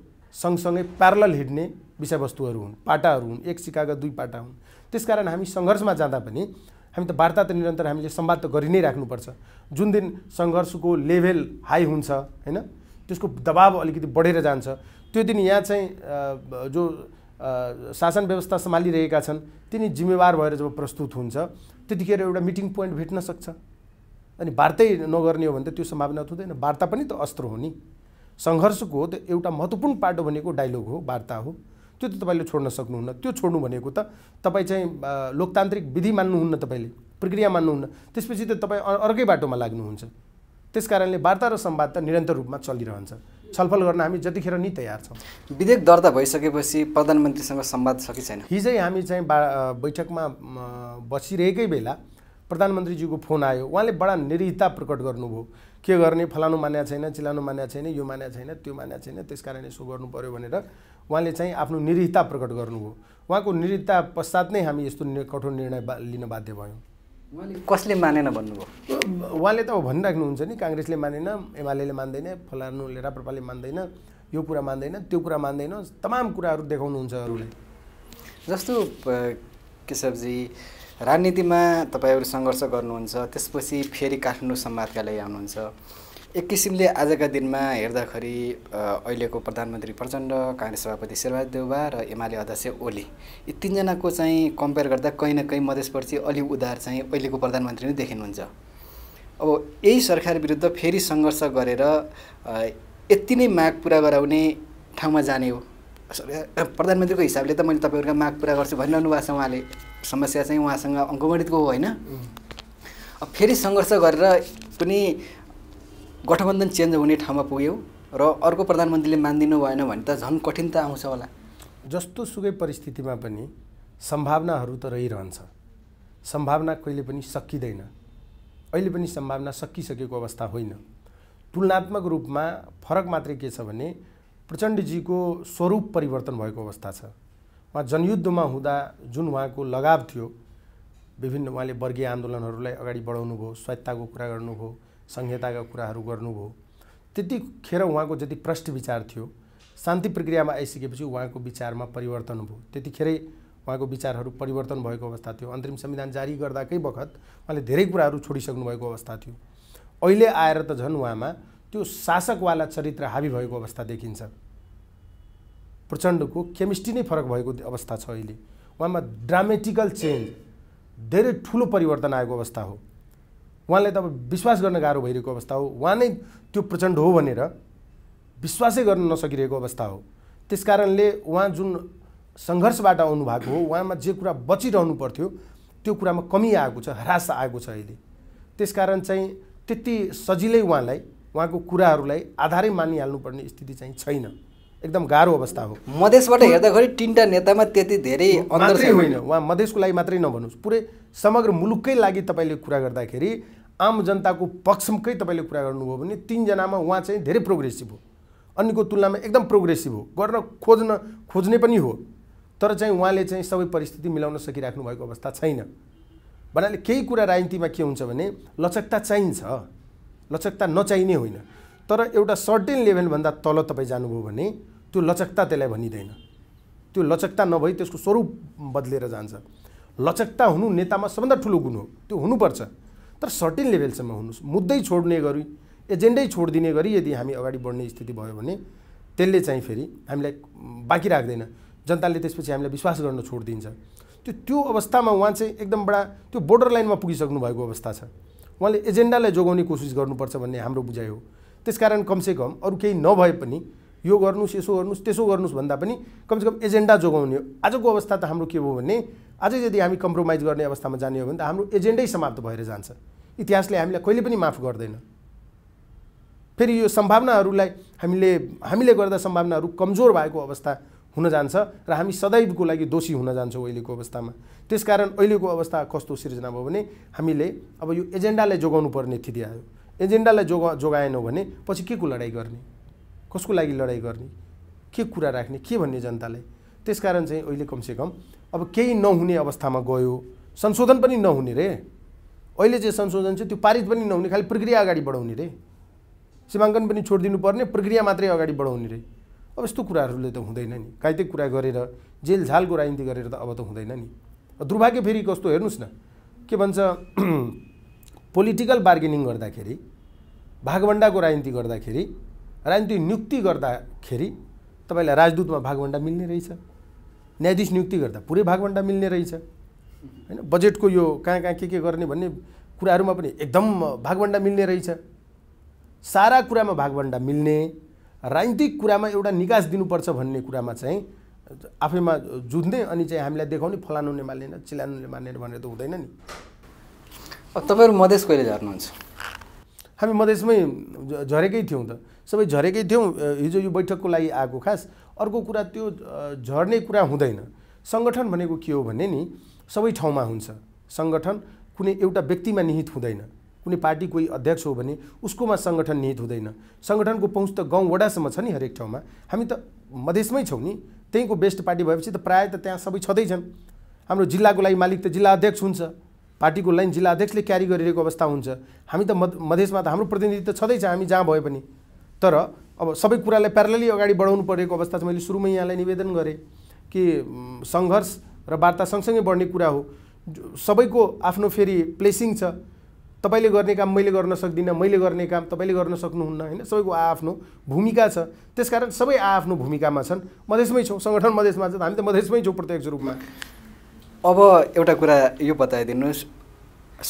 सँगसँगै प्यारल हिँड्ने विषयवस्तुहरू हुन् पाटाहरू हुन् एक सिकाका दुई पाटा हुन् त्यसकारण हामी सङ्घर्षमा जाँदा पनि हामी त वार्ता त निरन्तर हामीले संवाद त गरि नै राख्नुपर्छ जुन दिन सङ्घर्षको लेभल हाई हुन्छ होइन त्यसको दबाब अलिकति बढेर जान्छ त्यो दिन यहाँ चाहिँ जो शासन व्यवस्था सम्हालिरहेका छन् तिनी जिम्मेवार भएर जब प्रस्तुत हुन्छ त्यतिखेर एउटा मिटिङ पोइन्ट भेट्न सक्छ अनि वार्तै नगर्ने हो भने त त्यो सम्भावना हुँदैन वार्ता पनि त अस्त्र हो नि सङ्घर्षको त एउटा महत्त्वपूर्ण पाटो भनेको डायलग हो वार्ता हो त्यो त तपाईँले छोड्न सक्नुहुन्न त्यो छोड्नु भनेको त तपाईँ चाहिँ लोकतान्त्रिक विधि मान्नुहुन्न तपाईँले प्रक्रिया मान्नुहुन्न त्यसपछि त तपाईँ अर्कै बाटोमा लाग्नुहुन्छ त्यस कारणले वार्ता र संवाद त निरन्तर रूपमा चलिरहन्छ छलफल गर्न हामी जतिखेर नि तयार छौँ विधेयक दर्ता भइसकेपछि प्रधानमन्त्रीसँग संवाद कि छैन हिजै हामी चाहिँ बैठकमा बसिरहेकै बेला प्रधानमन्त्रीज्यूको फोन आयो उहाँले बडा निरीता प्रकट गर्नुभयो के गर्ने फलानु मान्या छैन चिलानु मान्या छैन यो मान्या छैन त्यो मान्या छैन त्यस कारण यसो गर्नु पऱ्यो भनेर उहाँले चाहिँ आफ्नो निरीहता प्रकट गर्नुभयो उहाँको निरीता पश्चात नै हामी यस्तो कठोर निर्णय लिन बाध्य भयौँ कसले मानेन भन्नुभयो उहाँले त अब भनिराख्नुहुन्छ नि काङ्ग्रेसले मानेन एमाले मान्दैन फलानुले राप्रपाले मान्दैन यो कुरा मान्दैन त्यो कुरा मान्दैन तमाम कुराहरू देखाउनुहुन्छ अरूले जस्तो केशवजी राजनीतिमा तपाईँहरू सङ्घर्ष गर्नुहुन्छ त्यसपछि फेरि काठमाडौँ सम्वादका लागि आउनुहुन्छ एक किसिमले आजका दिनमा हेर्दाखेरि अहिलेको प्रधानमन्त्री प्रचण्ड काङ्ग्रेस सभापति शेरबहादुर देउबा र एमाले अध्यक्ष ओली यी तिनजनाको चाहिँ कम्पेयर गर्दा कहीँ न कहीँ मधेसप्रति अलि उधार चाहिँ अहिलेको प्रधानमन्त्री नै देखिनुहुन्छ अब यही सरकार विरुद्ध फेरि सङ्घर्ष गरेर यति नै माग पुरा गराउने ठाउँमा जाने हो प्रधानमन्त्रीको हिसाबले त मैले तपाईँहरूको माग पुरा गर्छु भनिरहनु भएको छ उहाँले समस्या चाहिँ उहाँसँग अङ्कगणितको हो होइन फेरि सङ्घर्ष गरेर पनि गठबन्धन चेन्ज हुने ठाउँमा पुग्यौँ र अर्को प्रधानमन्त्रीले मानिदिनु भएन भने त झन् कठिन त आउँछ होला जस्तो सुकै परिस्थितिमा पनि सम्भावनाहरू त रहिरहन्छ सम्भावना कहिले पनि सकिँदैन अहिले पनि सम्भावना सकिसकेको अवस्था होइन तुलनात्मक रूपमा फरक मात्रै के छ भने प्रचण्डजीको स्वरूप परिवर्तन भएको अवस्था छ उहाँ जनयुद्धमा हुँदा जुन उहाँको लगाव थियो विभिन्न उहाँले वर्गीय आन्दोलनहरूलाई अगाडि बढाउनु बढाउनुभयो स्वायत्ताको कुरा गर्नुभयो संहिताका कुराहरू गर्नुभयो त्यतिखेर उहाँको जति प्रष्ट विचार थियो शान्ति प्रक्रियामा आइसकेपछि उहाँको विचारमा परिवर्तन भयो त्यतिखेरै उहाँको विचारहरू परिवर्तन भएको अवस्था थियो अन्तरिम संविधान जारी गर्दाकै बखत उहाँले धेरै कुराहरू छोडिसक्नु भएको अवस्था थियो अहिले आएर त झन् उहाँमा त्यो शासकवाला चरित्र हावी भएको अवस्था देखिन्छ प्रचण्डको केमिस्ट्री नै फरक भएको अवस्था छ अहिले उहाँमा ड्रामेटिकल चेन्ज धेरै ठुलो परिवर्तन आएको अवस्था हो उहाँलाई त अब विश्वास गर्न गाह्रो भइरहेको अवस्था हो उहाँ नै त्यो प्रचण्ड हो भनेर विश्वासै गर्न नसकिरहेको अवस्था हो त्यस कारणले उहाँ जुन सङ्घर्षबाट भएको हो उहाँमा जे कुरा बचिरहनु पर्थ्यो त्यो कुरामा कमी आएको छ ह्रास आएको छ अहिले त्यस कारण चाहिँ त्यति सजिलै उहाँलाई उहाँको कुराहरूलाई आधारै मानिहाल्नुपर्ने स्थिति चाहिँ छैन एकदम गाह्रो अवस्था हो मधेसबाट हेर्दाखेरि तिनवटा नेतामा त्यति धेरै अन्तर होइन उहाँ मधेसको लागि मात्रै नभन्नुहोस् पुरै समग्र मुलुककै लागि तपाईँले कुरा गर्दाखेरि आम जनताको पक्षमकै तपाईँले कुरा गर्नुभयो भने तिनजनामा उहाँ चाहिँ धेरै प्रोग्रेसिभ हो अन्यको तुलनामा एकदम प्रोग्रेसिभ हो गर्न खोज्न खोज्ने पनि हो तर चाहिँ उहाँले चाहिँ सबै परिस्थिति मिलाउन सकिराख्नु भएको अवस्था छैन भन्नाले केही कुरा राजनीतिमा के हुन्छ भने लचकता चाहिन्छ लचकता नचाहिने होइन तर एउटा सर्टेन लेभलभन्दा तल तपाईँ जानुभयो भने त्यो लचकता त्यसलाई भनिँदैन त्यो लचकता नभई त्यसको स्वरूप बदलेर जान्छ लचकता हुनु नेतामा सबभन्दा ठुलो गुण हो त्यो हुनुपर्छ तर सर्टिन लेभलसम्म हुनुहोस् मुद्दै छोड्ने गरी एजेन्डै छोडिदिने गरी यदि हामी अगाडि बढ्ने स्थिति भयो भने त्यसले चाहिँ फेरि हामीलाई बाँकी राख्दैन जनताले त्यसपछि हामीलाई विश्वास गर्न छोडिदिन्छ त्यो त्यो अवस्थामा उहाँ चाहिँ एकदम बडा त्यो बोर्डर लाइनमा पुगिसक्नु भएको अवस्था छ उहाँले एजेन्डालाई जोगाउने कोसिस गर्नुपर्छ भन्ने हाम्रो बुझाइ हो त्यसकारण कमसेकम अरू केही नभए पनि यो गर्नुहोस् यसो गर्नुहोस् त्यसो गर्नुहोस् भन्दा पनि कमसेकम एजेन्डा जोगाउने आजको अवस्था त हाम्रो के हो भने आज यदि हामी कम्प्रोमाइज गर्ने अवस्थामा जाने हो भने त हाम्रो एजेन्डै समाप्त भएर जान्छ इतिहासले हामीलाई कहिले पनि माफ गर्दैन फेरि यो सम्भावनाहरूलाई हामीले हामीले गर्दा सम्भावनाहरू कमजोर भएको अवस्था हुन जान्छ र हामी सदैवको लागि दोषी हुन जान्छौँ अहिलेको अवस्थामा त्यसकारण अहिलेको अवस्था कस्तो सिर्जना भयो भने हामीले अब यो एजेन्डालाई जोगाउनु पर्ने स्थिति आयो एजेन्डालाई जोगा जोगाएनौँ भने पछि के को लडाइँ गर्ने कसको लागि लडाइँ गर्ने के कुरा राख्ने के भन्ने जनतालाई त्यसकारण चाहिँ अहिले कमसेकम अब केही नहुने अवस्थामा गयो संशोधन पनि नहुने रे अहिले जे संशोधन छ त्यो पारित पनि नहुने खालि प्रक्रिया अगाडि बढाउने रे सीमाङ्कन पनि छोडिदिनु पर्ने प्रक्रिया मात्रै अगाडि बढाउने रे अब यस्तो कुराहरूले त हुँदैन नि काहीँ कुरा गरेर जेल झालको राजनीति गरेर त अब त हुँदैन नि दुर्भाग्य फेरि कस्तो हेर्नुहोस् न के भन्छ पोलिटिकल बार्गेनिङ गर्दाखेरि भागभन्डाको राजनीति गर्दाखेरि राजनीति नियुक्ति गर्दाखेरि तपाईँलाई राजदूतमा भागभन्डा मिल्ने रहेछ न्यायाधीश नियुक्ति गर्दा पुरै भागभन्डा मिल्ने रहेछ होइन बजेटको यो कहाँ कहाँ के के गर्ने भन्ने कुराहरूमा पनि एकदम भागभन्डा मिल्ने रहेछ सारा कुरामा भागभन्डा मिल्ने राजनीतिक कुरामा एउटा निकास दिनुपर्छ भन्ने कुरामा चाहिँ आफैमा जुझ्ने अनि चाहिँ हामीलाई देखाउने फलानुले मानेन चिलानुले मानेन भनेर त हुँदैन नि तपाईँहरू मधेस कहिले झर्नुहुन्छ हामी मधेसमै झरेकै थियौँ त सबै झरेकै थियौँ हिजो यो बैठकको लागि आएको खास अर्को कुरा त्यो झर्ने कुरा हुँदैन सङ्गठन भनेको के हो भने नि सबै ठाउँमा हुन्छ सङ्गठन कुनै एउटा व्यक्तिमा निहित हुँदैन कुनै पार्टी कोही अध्यक्ष हो भने उसकोमा सङ्गठन निहित हुँदैन सङ्गठनको पहुँच त गाउँ वडासम्म छ नि हरेक ठाउँमा हामी त मधेसमै छौँ नि त्यहीँको बेस्ट पार्टी भएपछि त प्रायः त त्यहाँ सबै छँदैछन् हाम्रो जिल्लाको लागि मालिक त जिल्ला अध्यक्ष हुन्छ पार्टीको लाइन जिल्ला अध्यक्षले क्यारी गरिरहेको अवस्था हुन्छ हामी त मधेसमा त हाम्रो प्रतिनिधि त छँदैछ हामी जहाँ भए पनि तर अब सबै कुरालाई प्यारलली अगाडि बढाउनु परेको अवस्था चाहिँ मैले सुरुमै यहाँलाई निवेदन गरेँ कि सङ्घर्ष र वार्ता सँगसँगै बढ्ने कुरा हो सबैको आफ्नो फेरि प्लेसिङ छ तपाईँले गर्ने काम मैले गर्न सक्दिनँ मैले गर्ने काम तपाईँले गर्न सक्नुहुन्न होइन सबैको आआफ्नो भूमिका छ त्यसकारण सबै आआफ्नो भूमिकामा छन् मधेसमै छौँ सङ्गठन मधेसमा छ हामी त मधेसमै छौँ प्रत्यक्ष रूपमा अब एउटा कुरा यो बताइदिनुहोस्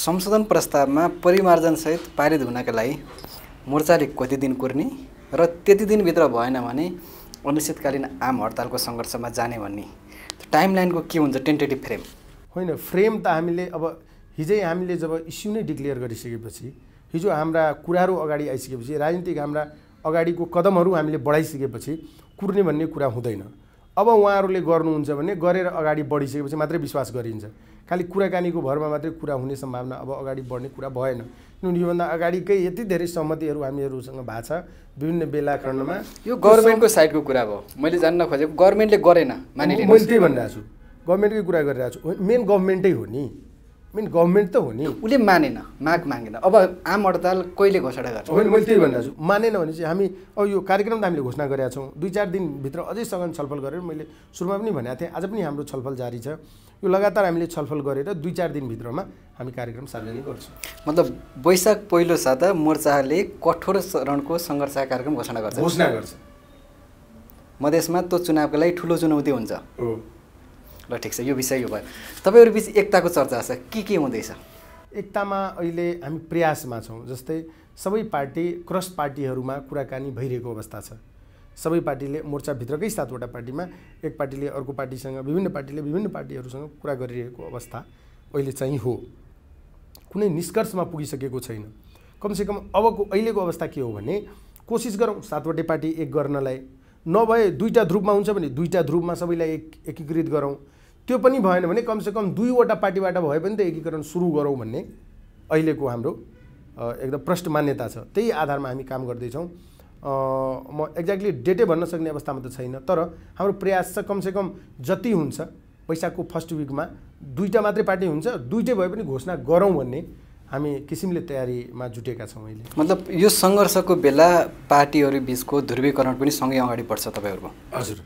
संशोधन प्रस्तावमा परिमार्जनसहित पारित हुनका लागि मोर्चाले कति दिन कुर्ने र त्यति दिनभित्र भएन भने अनिश्चितकालीन आम हडतालको सङ्घर्षमा जाने भन्ने टाइम लाइनको के हुन्छ टेन्टेटिभ फ्रेम होइन फ्रेम त हामीले अब हिजै हामीले जब इस्यु नै डिक्लेयर गरिसकेपछि हिजो हाम्रा कुराहरू अगाडि आइसकेपछि राजनीतिक हाम्रा अगाडिको कदमहरू हामीले बढाइसकेपछि कुर्ने भन्ने कुरा हुँदैन अब उहाँहरूले गर्नुहुन्छ भने गरेर अगाडि बढिसकेपछि मात्रै विश्वास गरिन्छ खालि कुराकानीको भरमा मात्रै कुरा हुने सम्भावना अब अगाडि बढ्ने कुरा भएन किनभने योभन्दा अगाडिकै यति धेरै सहमतिहरू हामीहरूसँग भएको छ विभिन्न बेलाखण्डमा यो गभर्मेन्टको साइडको कुरा भयो मैले जान्न खोजेको गभर्मेन्टले गरेन मानिलिनु मैले त्यही भनिरहेको छु गभर्मेन्टकै कुरा गरिरहेको छु मेन गभर्मेन्टै हो नि मेन गभर्मेन्ट त हो नि उसले मानेन माग मागेन अब आम हडताल कहिले घोषणा गर्छ मैले त्यही भनिरहेको छु मानेन भने चाहिँ हामी अब यो कार्यक्रम त हामीले घोषणा गरेका छौँ दुई चार दिनभित्र अझै सघन छलफल गरेर मैले सुरुमा पनि भनेको थिएँ आज पनि हाम्रो छलफल जारी छ यो लगातार हामीले छलफल गरेर दुई चार दिनभित्रमा हामी कार्यक्रम सार्वजनिक गर्छौँ मतलब वैशाख पहिलो साता मोर्चाले कठोर चरणको सङ्घर्ष कार्यक्रम घोषणा गर्छ घोषणा गर्छ मधेसमा त्यो चुनावको लागि ठुलो चुनौती हुन्छ ल ठिक छ यो विषय यो भयो तपाईँहरू बिच एकताको चर्चा छ के के हुँदैछ एकतामा अहिले हामी प्रयासमा छौँ जस्तै सबै पार्टी क्रस पार्टीहरूमा कुराकानी भइरहेको अवस्था छ सबै पार्टीले मोर्चाभित्रकै सातवटा पार्टीमा एक पार्टीले अर्को पार्टीसँग विभिन्न पार्टीले विभिन्न पार्टीहरूसँग कुरा गरिरहेको अवस्था अहिले चाहिँ हो कुनै निष्कर्षमा पुगिसकेको छैन कमसेकम अबको अहिलेको अवस्था के हो भने कोसिस गरौँ सातवटै पार्टी एक गर्नलाई नभए दुईवटा ध्रुवमा हुन्छ भने दुईवटा ध्रुवमा सबैलाई एक एकीकृत गरौँ त्यो पनि भएन भने कमसेकम दुईवटा पार्टीबाट भए पनि त एकीकरण सुरु गरौँ भन्ने अहिलेको हाम्रो एकदम प्रष्ट मान्यता छ त्यही आधारमा हामी काम गर्दैछौँ म एक्ज्याक्टली डेटै भन्न सक्ने अवस्थामा त छैन तर हाम्रो प्रयास छ कमसेकम जति हुन्छ वैशाखको फर्स्ट विकमा दुईवटा मात्रै पार्टी हुन्छ दुइटै भए पनि घोषणा गरौँ भन्ने हामी किसिमले तयारीमा जुटेका छौँ अहिले मतलब यो सङ्घर्षको बेला पार्टीहरू बिचको ध्रुवीकरण पनि सँगै अगाडि बढ्छ तपाईँहरूको हजुर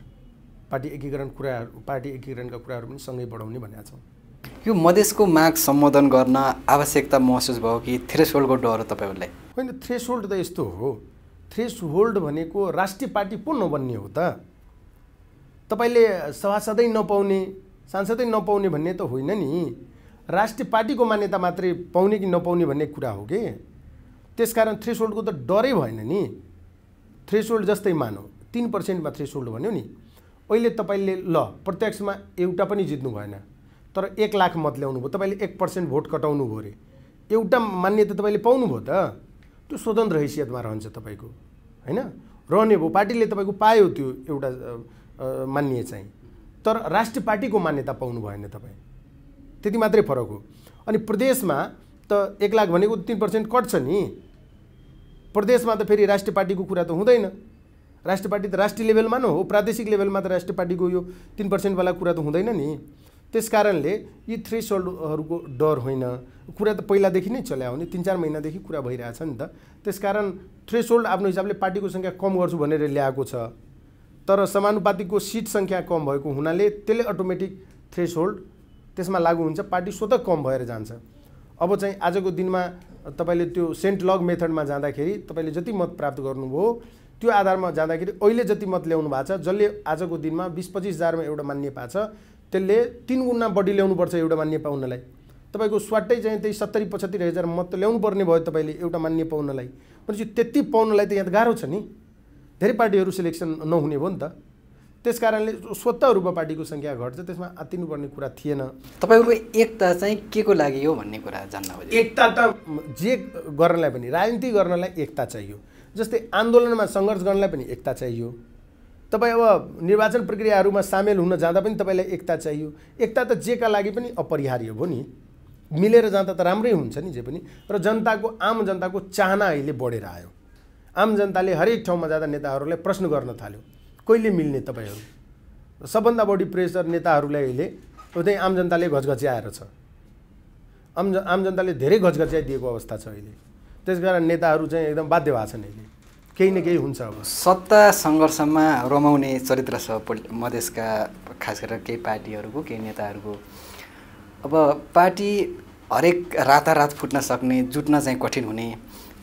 पार्टी एकीकरण कुराहरू पार्टी एकीकरणका कुराहरू पनि सँगै बढाउने भनेका छौँ यो मधेसको माग सम्बोधन गर्न आवश्यकता महसुस भयो कि थ्रेसोल्डको डर हो तपाईँहरूलाई होइन थ्रेसोल्ड त यस्तो हो थ्रेस होल्ड भनेको राष्ट्रिय पार्टी पो नबन्ने हो त तपाईँले सभासदै नपाउने सांसदै नपाउने भन्ने त होइन नि राष्ट्रिय पार्टीको मान्यता मात्रै पाउने कि नपाउने भन्ने कुरा हो कि त्यसकारण थ्रेस होल्डको त डरै भएन नि थ्रेस होल्ड जस्तै मानौ तिन पर्सेन्टमा थ्रेस होल्ड भन्यो नि अहिले तपाईँले ल प्रत्यक्षमा एउटा पनि जित्नु भएन तर एक लाख मत ल्याउनु भयो तपाईँले एक पर्सेन्ट भोट कटाउनु भयो अरे एउटा मान्यता तपाईँले पाउनुभयो त त्यो स्वतन्त्र हैसियतमा रहन्छ तपाईँको होइन रहने भयो पार्टीले तपाईँको पायो त्यो एउटा मान्य चाहिँ तर राष्ट्रिय पार्टीको मान्यता पाउनु भएन तपाईँ त्यति मात्रै फरक हो अनि प्रदेशमा त एक लाख भनेको तिन पर्सेन्ट कट्छ नि प्रदेशमा त फेरि राष्ट्रिय पार्टीको कुरा त हुँदैन राष्ट्रिय पार्टी त राष्ट्रिय लेभलमा नै हो प्रादेशिक लेभलमा त राष्ट्रिय पार्टीको यो तिन पर्सेन्टवाला कुरा त हुँदैन नि त्यस कारणले यी थ्री सोल्डहरूको डर होइन कुरा त पहिलादेखि नै चल्या हो नि तिन चार महिनादेखि कुरा भइरहेछ नि त त्यसकारण होल्ड आफ्नो हिसाबले पार्टीको सङ्ख्या कम गर्छु भनेर ल्याएको छ तर समानुपातिको सिट सङ्ख्या कम भएको हुनाले त्यसले अटोमेटिक होल्ड त्यसमा लागु हुन्छ पार्टी स्वतः कम भएर जान्छ अब चाहिँ आजको दिनमा तपाईँले त्यो सेन्ट लग मेथडमा जाँदाखेरि तपाईँले जति मत प्राप्त गर्नुभयो त्यो आधारमा जाँदाखेरि अहिले जति मत ल्याउनु भएको छ जसले आजको दिनमा बिस पच्चिस हजारमा एउटा मान्य पाएको छ त्यसले तिन गुणा बढी ल्याउनुपर्छ एउटा मान्य पाउनलाई तपाईँको स्वाटै चाहिँ त्यही सत्तरी पचहत्तर हजार मत ल्याउनु पर्ने भयो तपाईँले एउटा मान्य पाउनलाई भनेपछि त्यति पाउनलाई त यहाँ त गाह्रो छ नि धेरै पार्टीहरू सिलेक्सन नहुने भयो नि त त्यस कारणले स्वतः रूपमा पार्टीको सङ्ख्या घट्छ त्यसमा आतिनुपर्ने कुरा थिएन तपाईँको एकता चाहिँ के को लागि हो भन्ने कुरा जान्न एकता त जे गर्नलाई पनि राजनीति गर्नलाई एकता चाहियो जस्तै आन्दोलनमा सङ्घर्ष गर्नलाई पनि एकता चाहियो तपाईँ अब निर्वाचन प्रक्रियाहरूमा सामेल हुन जाँदा पनि तपाईँलाई एकता चाहियो एकता त जेका लागि पनि अपरिहार्य भयो नि मिलेर जाँदा त राम्रै हुन्छ नि जे पनि र जनताको आम जनताको चाहना अहिले बढेर आयो आम जनताले हरेक ठाउँमा जाँदा नेताहरूलाई प्रश्न गर्न थाल्यो कहिले मिल्ने तपाईँहरू सबभन्दा बढी प्रेसर नेताहरूलाई अहिले उतै आम जनताले घचघच्याएर छ आम आम जनताले धेरै घचघच्याइदिएको अवस्था छ अहिले त्यस कारण नेताहरू चाहिँ एकदम बाध्य भएको छन् अहिले केही न केही हुन्छ अब सत्ता सङ्घर्षमा रमाउने चरित्र छ मधेसका खास गरेर केही पार्टीहरूको केही नेताहरूको अब पार्टी हरेक रातारात फुट्न सक्ने जुट्न चाहिँ कठिन हुने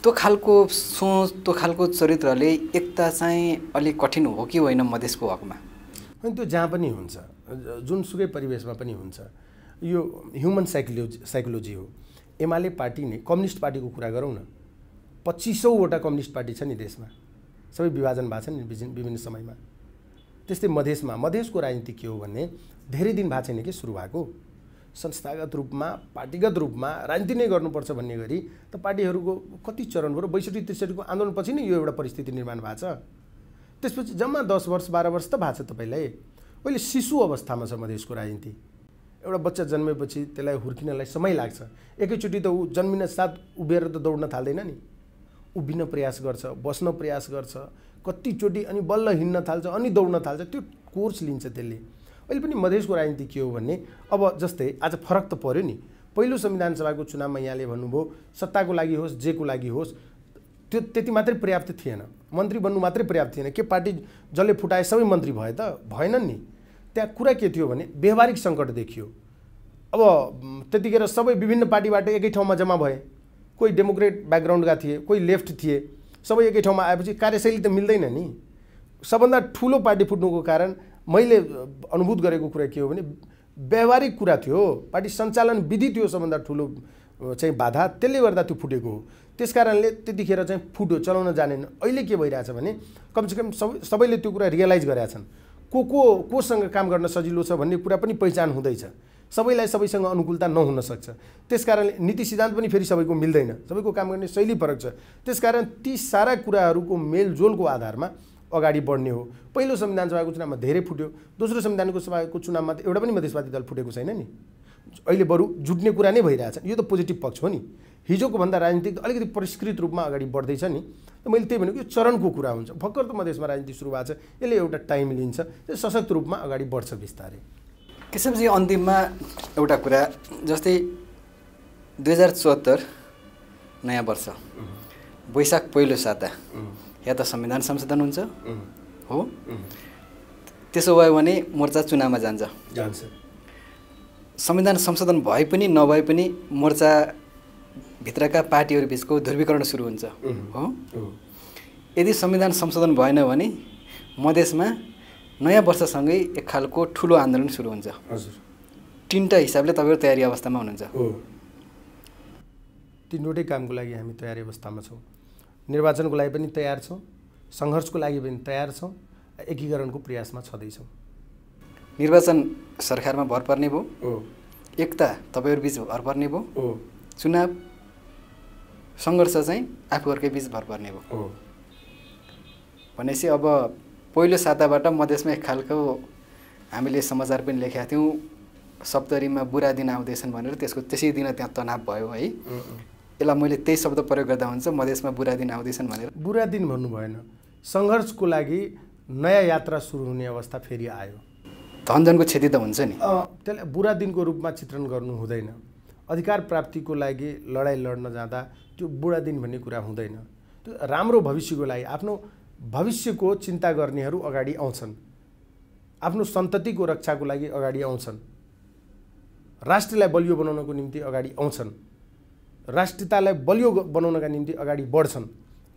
त्यो खालको सोच त्यो खालको चरित्रले एकता चाहिँ अलिक कठिन हो कि होइन मधेसको हकमा अनि त्यो जहाँ पनि हुन्छ जुनसुकै परिवेशमा पनि हुन्छ यो ह्युमन साइकोलोजी साइकोलोजी हो एमाले पार्टी नै कम्युनिस्ट पार्टीको कुरा गरौँ न पच्चिसौँवटा कम्युनिस्ट पार्टी छ नि देशमा सबै विभाजन भएको छ नि विभिन्न समयमा त्यस्तै मधेसमा मधेसको राजनीति के हो भने धेरै दिन भएको छैन कि सुरु भएको संस्थागत रूपमा पार्टीगत रूपमा राजनीति नै गर्नुपर्छ भन्ने गरी त पार्टीहरूको कति चरण भयो बैसठी त्रिसठीको आन्दोलनपछि नै यो एउटा परिस्थिति निर्माण भएको छ त्यसपछि जम्मा दस वर्ष बाह्र वर्ष त भएको छ तपाईँलाई अहिले शिशु अवस्थामा छ मधेसको राजनीति एउटा बच्चा जन्मेपछि त्यसलाई हुर्किनलाई समय लाग्छ एकैचोटि त ऊ जन्मिन साथ उभिएर त दौड्न थाल्दैन नि उभिन प्रयास गर्छ बस्न प्रयास गर्छ कतिचोटि अनि बल्ल हिँड्न थाल्छ अनि दौड्न थाल्छ त्यो कोर्स लिन्छ त्यसले अहिले पनि मधेसको राजनीति के हो भने अब जस्तै आज फरक त पऱ्यो नि पहिलो संविधान सभाको चुनावमा यहाँले भन्नुभयो सत्ताको लागि होस् जेको लागि होस् त्यो त्यति मात्रै पर्याप्त थिएन मन्त्री बन्नु मात्रै पर्याप्त थिएन के पार्टी जसले फुटाए सबै मन्त्री भए त भएनन् नि त्यहाँ कुरा के थियो भने व्यवहारिक सङ्कट देखियो अब त्यतिखेर सबै विभिन्न पार्टीबाट एकै ठाउँमा जम्मा भए कोही डेमोक्रेट ब्याकग्राउन्डका थिए कोही लेफ्ट थिए सबै एकै ठाउँमा आएपछि कार्यशैली त मिल्दैन नि सबभन्दा ठुलो पार्टी फुट्नुको कारण मैले अनुभूत गरेको कुरा के हो भने व्यावहारिक कुरा थियो पार्टी सञ्चालन विधि थियो सबभन्दा ठुलो चाहिँ बाधा त्यसले गर्दा त्यो फुटेको हो त्यस कारणले त्यतिखेर चाहिँ फुट्यो चलाउन जानेन अहिले के भइरहेछ भने कमसेकम सबै सबैले त्यो कुरा रियलाइज गरेका छन् को को कोसँग काम गर्न सजिलो छ भन्ने कुरा पनि पहिचान हुँदैछ सबैलाई सबैसँग अनुकूलता नहुन सक्छ त्यस कारणले नीति सिद्धान्त पनि फेरि सबैको मिल्दैन सबैको काम गर्ने शैली फरक छ त्यसकारण ती सारा कुराहरूको मेलजोलको आधारमा अगाडि बढ्ने हो पहिलो संविधान सभाको चुनावमा धेरै फुट्यो दोस्रो संविधानको सभाको चुनावमा त एउटा पनि मधेसवादी दल फुटेको छैन नि अहिले बरु जुट्ने कुरा नै भइरहेछ यो त पोजिटिभ पक्ष हो नि हिजोको भन्दा राजनीतिक अलिकति परिष्कृत रूपमा अगाडि बढ्दैछ नि त मैले त्यही भनेको यो चरणको कुरा हुन्छ भर्खर त मधेसमा राजनीति सुरु भएको छ यसले एउटा टाइम लिन्छ त्यो सशक्त रूपमा अगाडि बढ्छ बिस्तारै किसिमजी अन्तिममा एउटा कुरा जस्तै दुई हजार चौहत्तर नयाँ वर्ष वैशाख पहिलो साता या त संविधान संशोधन हुन्छ हो त्यसो भयो भने मोर्चा चुनावमा जान्छ जान्छ संविधान संशोधन भए पनि नभए पनि मोर्चा भित्रका पार्टीहरू बिचको ध्रुवीकरण सुरु हुन्छ हो यदि संविधान संशोधन भएन भने मधेसमा नयाँ वर्षसँगै एक खालको ठुलो आन्दोलन सुरु हुन्छ हजुर तिनवटा हिसाबले तपाईँहरू तयारी अवस्थामा हुनुहुन्छ तिनवटै कामको लागि हामी तयारी अवस्थामा छौँ निर्वाचनको लागि पनि तयार छौँ सङ्घर्षको लागि पनि तयार छौँ एकीकरणको प्रयासमा छँदैछौँ निर्वाचन सरकारमा भर पर्ने भयो एकता तपाईँहरू बिच भर पर्ने भयो चुनाव सङ्घर्ष चाहिँ आफूहरूकै बिच भर पर्ने भयो भनेपछि अब पहिलो साताबाट मधेसमा एक खालको हामीले समाचार पनि लेखेका थियौँ सप्तरीमा बुरा दिन आउँदैछन् भनेर त्यसको त्यसै दिन त्यहाँ तनाव भयो है यसलाई मैले त्यही शब्द प्रयोग गर्दा हुन्छ मधेसमा बुढा दिन आउँदैछन् भनेर बुढा दिन भन्नु भएन सङ्घर्षको लागि नयाँ यात्रा सुरु हुने अवस्था फेरि आयो धनजनको क्षति त हुन्छ नि त्यसलाई बुढा दिनको रूपमा चित्रण गर्नु हुँदैन अधिकार प्राप्तिको लागि लडाइँ लड्न जाँदा त्यो बुढा दिन भन्ने कुरा हुँदैन त्यो राम्रो भविष्यको लागि आफ्नो भविष्यको चिन्ता गर्नेहरू अगाडि आउँछन् आफ्नो सन्ततिको रक्षाको लागि अगाडि आउँछन् राष्ट्रलाई बलियो बनाउनको निम्ति अगाडि आउँछन् राष्ट्रियतालाई बलियो बनाउनका निम्ति अगाडि बढ्छन्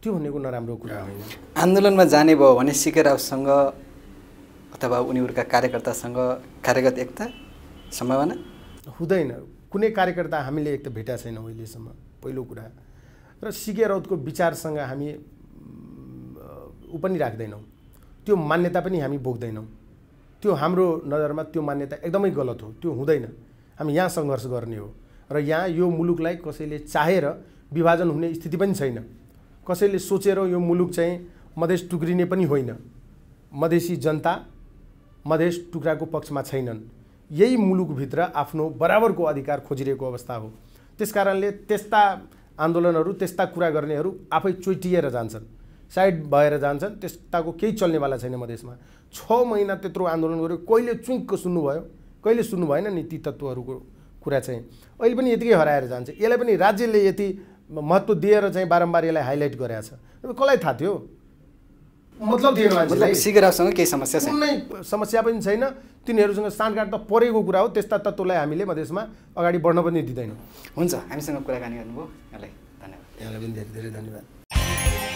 त्यो भनेको नराम्रो कुरा होइन आन्दोलनमा जाने भयो भने सिके सिकेरावसँग अथवा उनीहरूका कार्यकर्तासँग कार्यगत एकता सम्भावना हुँदैन कुनै कार्यकर्ता हामीले एक त भेटाएको छैनौँ अहिलेसम्म पहिलो कुरा र सिके राउतको विचारसँग हामी ऊ पनि राख्दैनौँ त्यो मान्यता पनि हामी बोक्दैनौँ त्यो हाम्रो नजरमा त्यो मान्यता एकदमै गलत हो त्यो हुँदैन हामी यहाँ सङ्घर्ष गर्ने हो र यहाँ यो मुलुकलाई कसैले चाहेर विभाजन हुने स्थिति पनि छैन कसैले सोचेर यो मुलुक चाहिँ मधेस टुक्रिने पनि होइन मधेसी जनता मधेस टुक्राको पक्षमा छैनन् यही मुलुकभित्र आफ्नो बराबरको अधिकार खोजिरहेको अवस्था हो त्यस कारणले त्यस्ता आन्दोलनहरू त्यस्ता कुरा गर्नेहरू आफै चोइटिएर जान्छन् साइड भएर जान्छन् त्यस्ताको केही चल्नेवाला छैन मधेसमा छ महिना त्यत्रो आन्दोलन गऱ्यो कहिले चुङ्क सुन्नुभयो कहिले सुन्नु भएन नि ती तत्त्वहरूको कुरा चाहिँ अहिले पनि यतिकै हराएर जान्छ यसलाई पनि राज्यले यति महत्त्व दिएर चाहिँ बारम्बार यसलाई हाइलाइट गरेका छ कसलाई थाहा थियो मतलब थिएन केही समस्या कुनै समस्या पनि छैन तिनीहरूसँग साँडगाँड त परेको कुरा हो त्यस्ता तत्त्वलाई हामीले मधेसमा अगाडि बढ्न पनि दिँदैनौँ हुन्छ हामीसँग कुराकानी गर्नुभयो यहाँलाई धन्यवाद यहाँलाई पनि धेरै धेरै धन्यवाद